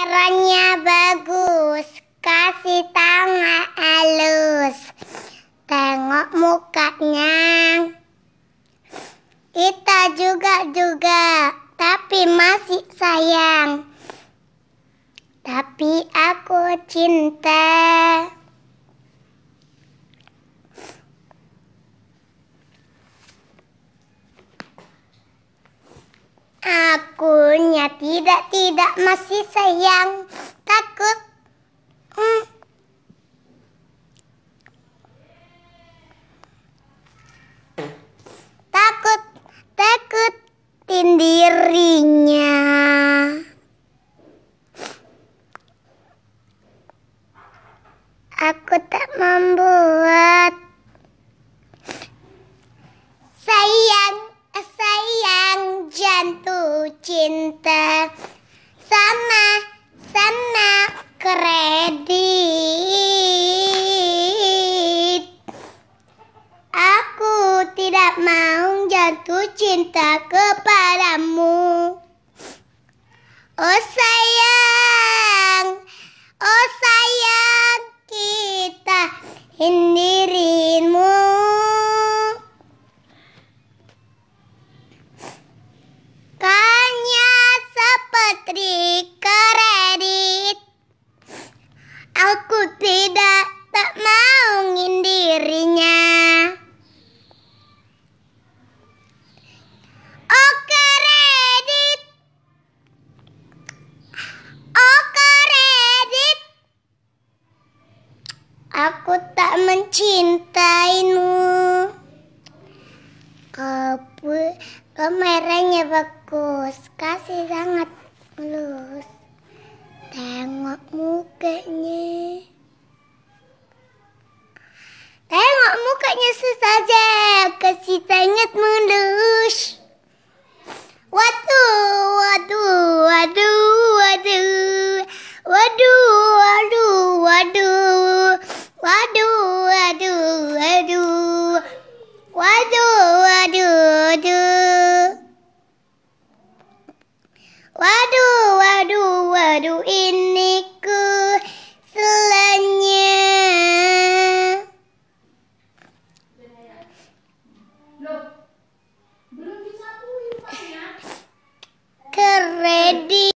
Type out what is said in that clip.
Suaranya bagus, kasih tangan halus. Tengok mukanya. Kita juga juga, tapi masih sayang. Tapi aku cinta. Akunya tidak tidak masih sayang takut. Hmm. Takut takut tindirinya Aku tak membuat sayang sayang jantung cinta sama sama kredit. Aku tidak mau jatuh cinta kepadamu. Oh, putri kredit Aku tidak tak mau ngindirinya oh, oh, Aku tak mencintaimu Kau, kau merahnya bagus Kasih sangat lửa đang ngọt mút kệ nhé